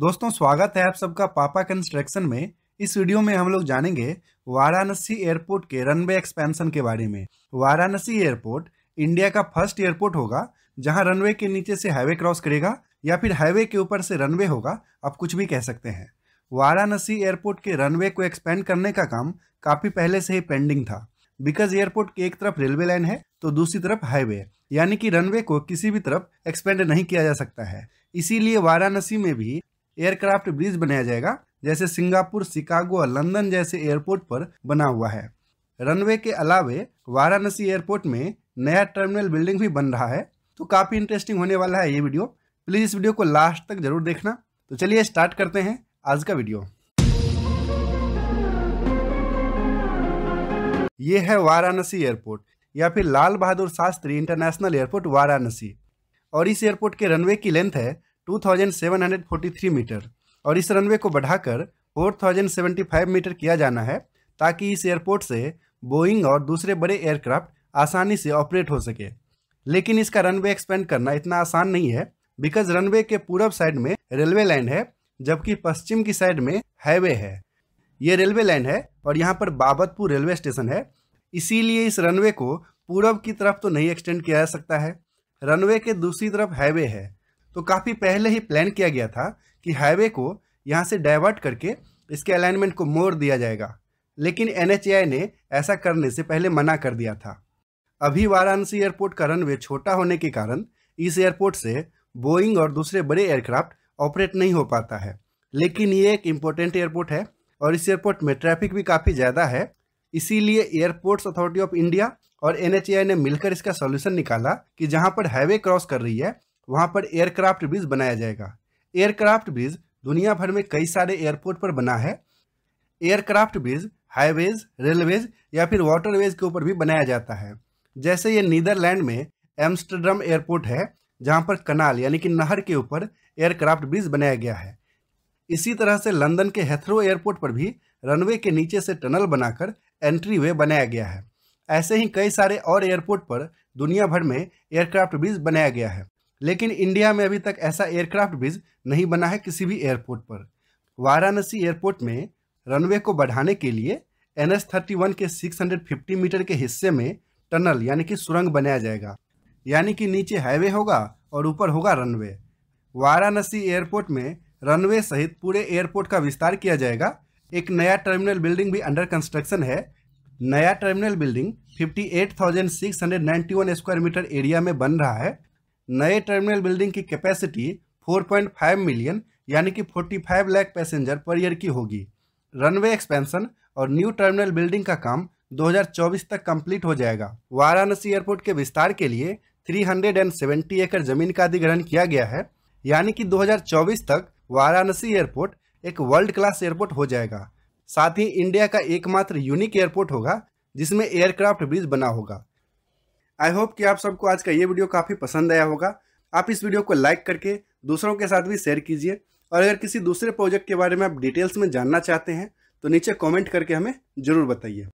दोस्तों स्वागत है आप सबका पापा कंस्ट्रक्शन में इस वीडियो में हम लोग जानेंगे वाराणसी एयरपोर्ट के रनवे एक्सपेंशन के बारे में वाराणसी एयरपोर्ट इंडिया का फर्स्ट एयरपोर्ट होगा जहां रनवे के नीचे से हाईवे क्रॉस करेगा या फिर हाईवे के ऊपर से रनवे होगा आप कुछ भी कह सकते हैं वाराणसी एयरपोर्ट के रनवे को एक्सपेंड करने का काम काफ़ी पहले से ही पेंडिंग था बिकॉज एयरपोर्ट की एक तरफ रेलवे लाइन है तो दूसरी तरफ हाईवे यानी कि रनवे को किसी भी तरफ एक्सपेंड नहीं किया जा सकता है इसीलिए वाराणसी में भी एयरक्राफ्ट ब्रिज बनाया जाएगा जैसे सिंगापुर शिकागो और लंदन जैसे एयरपोर्ट पर बना हुआ है रनवे के अलावे वाराणसी एयरपोर्ट में नया टर्मिनल बिल्डिंग भी बन रहा है तो काफ़ी इंटरेस्टिंग होने वाला है ये वीडियो प्लीज़ इस वीडियो को लास्ट तक जरूर देखना तो चलिए स्टार्ट करते हैं आज का वीडियो ये है वाराणसी एयरपोर्ट या फिर लाल बहादुर शास्त्री इंटरनेशनल एयरपोर्ट वाराणसी और इस एयरपोर्ट के रनवे की लेंथ है 2,743 मीटर और इस रनवे को बढ़ाकर 4,075 मीटर किया जाना है ताकि इस एयरपोर्ट से बोइंग और दूसरे बड़े एयरक्राफ्ट आसानी से ऑपरेट हो सके लेकिन इसका रनवे एक्सपेंड करना इतना आसान नहीं है बिकॉज रनवे के पूर्व साइड में रेलवे लाइन है जबकि पश्चिम की साइड में हाईवे है ये रेलवे लाइन है और यहाँ पर बाबतपुर रेलवे स्टेशन है इसीलिए इस रनवे को पूरब की तरफ तो नहीं एक्सटेंड किया जा सकता है रनवे के दूसरी तरफ हाईवे है तो काफ़ी पहले ही प्लान किया गया था कि हाईवे को यहाँ से डाइवर्ट करके इसके अलाइनमेंट को मोड़ दिया जाएगा लेकिन एन ने ऐसा करने से पहले मना कर दिया था अभी वाराणसी एयरपोर्ट का रनवे छोटा होने के कारण इस एयरपोर्ट से बोइंग और दूसरे बड़े एयरक्राफ्ट ऑपरेट नहीं हो पाता है लेकिन ये एक इम्पोर्टेंट एयरपोर्ट है और इस एयरपोर्ट में ट्रैफिक भी काफ़ी ज़्यादा है इसीलिए एयरपोर्ट्स अथॉरिटी ऑफ इंडिया और एन ने मिलकर इसका सॉल्यूशन निकाला कि जहाँ पर हाईवे क्रॉस कर रही है वहाँ पर एयरक्राफ्ट ब्रिज बनाया जाएगा एयरक्राफ्ट ब्रिज दुनिया भर में कई सारे एयरपोर्ट पर बना है एयरक्राफ्ट ब्रिज हाईवेज रेलवेज या फिर वाटरवेज के ऊपर भी बनाया जाता है जैसे ये नीदरलैंड में एम्स्टरडम एयरपोर्ट है जहाँ पर कनाल यानी कि नहर के ऊपर एयरक्राफ्ट ब्रिज बनाया गया है इसी तरह से लंदन के हेथरो एयरपोर्ट पर भी रनवे के नीचे से टनल बनाकर एंट्री वे बनाया गया है ऐसे ही कई सारे और एयरपोर्ट पर दुनिया भर में एयरक्राफ्ट ब्रिज बनाया गया है लेकिन इंडिया में अभी तक ऐसा एयरक्राफ्ट ब्रिज नहीं बना है किसी भी एयरपोर्ट पर वाराणसी एयरपोर्ट में रनवे को बढ़ाने के लिए एन एस थर्टी वन के सिक्स हंड्रेड फिफ्टी मीटर के हिस्से में टनल यानी कि सुरंग बनाया जाएगा यानी कि नीचे हाईवे होगा और ऊपर होगा रनवे वाराणसी एयरपोर्ट में रनवे सहित पूरे एयरपोर्ट का विस्तार किया जाएगा एक नया टर्मिनल बिल्डिंग भी अंडर कंस्ट्रक्शन है नया terminal building 58,691 square meter area में बन रहा है नए टर्मिनल बिल्डिंग की कैपेसिटी 4.5 मिलियन यानी कि 45 लाख पैसेंजर पर ईयर की होगी रनवे एक्सपेंशन और न्यू टर्मिनल बिल्डिंग का काम 2024 तक कंप्लीट हो जाएगा वाराणसी एयरपोर्ट के विस्तार के लिए 370 एकड़ जमीन का अधिग्रहण किया गया है यानी कि 2024 तक वाराणसी एयरपोर्ट एक वर्ल्ड क्लास एयरपोर्ट हो जाएगा साथ ही इंडिया का एकमात्र यूनिक एयरपोर्ट होगा जिसमें एयरक्राफ्ट ब्रिज बना होगा आई होप कि आप सबको आज का ये वीडियो काफ़ी पसंद आया होगा आप इस वीडियो को लाइक करके दूसरों के साथ भी शेयर कीजिए और अगर किसी दूसरे प्रोजेक्ट के बारे में आप डिटेल्स में जानना चाहते हैं तो नीचे कमेंट करके हमें ज़रूर बताइए